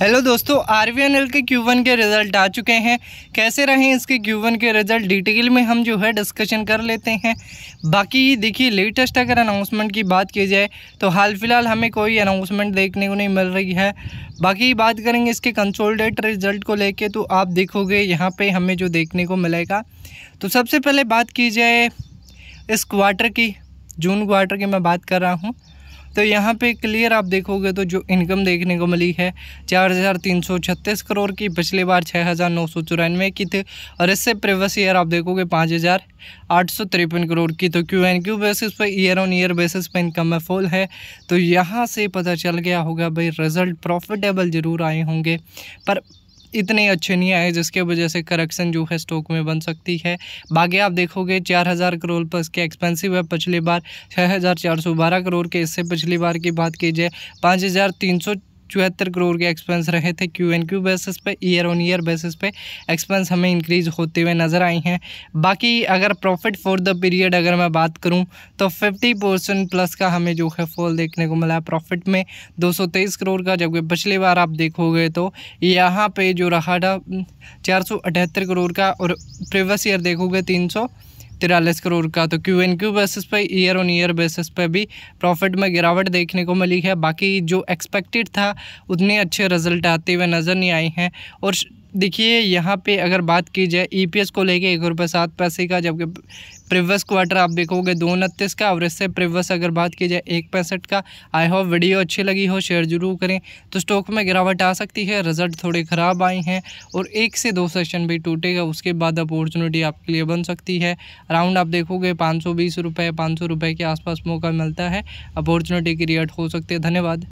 hello दोस्तों are के Q1 के रिज़ल्ट आ चुके हैं कैसे रहे इसके Q1 के रिज़ल्ट डिटेल में हम जो है डिस्कशन कर लेते हैं बाकी देखिए लेटेस्ट अगर अनाउंसमेंट की बात की जाए तो हाल फिलहाल हमें कोई अनाउंसमेंट देखने को नहीं मिल रही है बाकी बात करेंगे इसके कंसोलिडेट रिज़ल्ट को लेके तो आप देखोगे यहाँ पर हमें जो देखने को मिलेगा तो सबसे पहले बात की जाए इस क्वार्टर की जून क्वार्टर की मैं बात कर रहा हूँ तो यहाँ पे क्लियर आप देखोगे तो जो इनकम देखने को मिली है चार हज़ार तीन सौ छत्तीस करोड़ की पिछले बार छः हज़ार नौ सौ चौरानवे की थी और इससे प्रीवियस ईयर आप देखोगे पाँच हज़ार आठ सौ तिरपन करोड़ की तो क्यू एन क्यू बेसिस पर ईयर ऑन ईयर बेसिस पर इनकम में फॉल है तो यहाँ से पता चल गया होगा भाई रिजल्ट प्रॉफिटेबल ज़रूर आए होंगे पर इतने अच्छे नहीं आए जिसके वजह से करेक्शन जो है स्टॉक में बन सकती है बाकी आप देखोगे चार हज़ार करोड़ पर इसके एक्सपेंसिव है पिछली बार छः हज़ार चार सौ बारह करोड़ के इससे पिछली बार की बात की जाए पाँच हज़ार तीन सौ चौहत्तर करोड़ के एक्सपेंस रहे थे क्यू एन क्यू बेसिस पे ईयर ऑन ईयर बेसिस पे एक्सपेंस हमें इंक्रीज होते हुए नज़र आई हैं बाकी अगर प्रॉफिट फॉर द पीरियड अगर मैं बात करूं तो 50 परसेंट प्लस का हमें जो है फॉल देखने को मिला प्रॉफिट में 223 करोड़ का जबकि पिछली बार आप देखोगे तो यहाँ पर जो रहा था चार करोड़ का और प्रीवियस ईयर देखोगे तीन तिरालीस करोड़ का तो क्यू एन क्यू बेसिस पे ईयर ऑन ईयर बेसिस पे भी प्रॉफिट में गिरावट देखने को मिली है बाकी जो एक्सपेक्टेड था उतने अच्छे रिजल्ट आते हुए नज़र नहीं आए हैं और देखिए यहाँ पे अगर बात की जाए ईपीएस e को लेके एक रुपये सात पैसे का जबकि प्रीवियस क्वार्टर आप देखोगे दो उनतीस का और इससे प्रीवियस अगर बात की जाए एक पैंसठ का आई होप वीडियो अच्छी लगी हो शेयर जरूर करें तो स्टॉक में गिरावट आ सकती है रिजल्ट थोड़े ख़राब आए हैं और एक से दो सेशन भी टूटेगा उसके बाद अपॉर्चुनिटी आपके लिए बन सकती है अराउंड आप देखोगे पाँच सौ बीस रुपये पाँच सौ रुपये के आसपास मौका मिलता है अपॉर्चुनिटी क्रिएट हो सकती है धन्यवाद